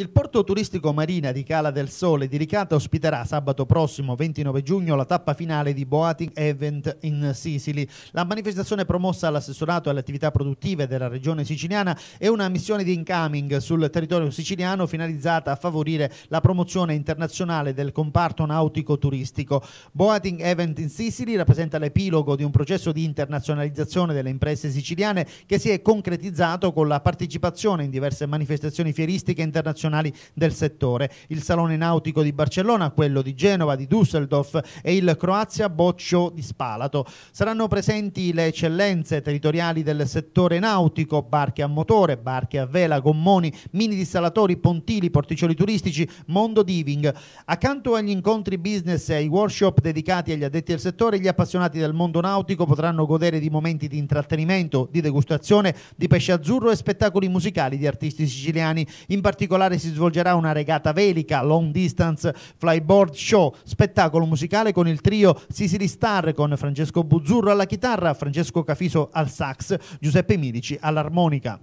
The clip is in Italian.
Il porto turistico Marina di Cala del Sole di Ricata ospiterà sabato prossimo 29 giugno la tappa finale di Boating Event in Sicily. La manifestazione promossa all'assessorato alle attività produttive della regione siciliana è una missione di incoming sul territorio siciliano finalizzata a favorire la promozione internazionale del comparto nautico turistico. Boating Event in Sicily rappresenta l'epilogo di un processo di internazionalizzazione delle imprese siciliane che si è concretizzato con la partecipazione in diverse manifestazioni fieristiche internazionali internazionali del settore. Il Salone Nautico di Barcellona, quello di Genova, di Düsseldorf e il Croazia Boccio di Spalato. Saranno presenti le eccellenze territoriali del settore nautico, barche a motore, barche a vela, gommoni, mini distalatori, pontili, porticioli turistici, mondo diving. Accanto agli incontri business e ai workshop dedicati agli addetti al settore, gli appassionati del mondo nautico potranno godere di momenti di intrattenimento, di degustazione, di pesce azzurro e spettacoli musicali di artisti siciliani. In particolare si svolgerà una regata velica, Long Distance Flyboard Show, spettacolo musicale con il trio Sicily Star con Francesco Buzzurro alla chitarra, Francesco Cafiso al sax, Giuseppe Milici all'armonica.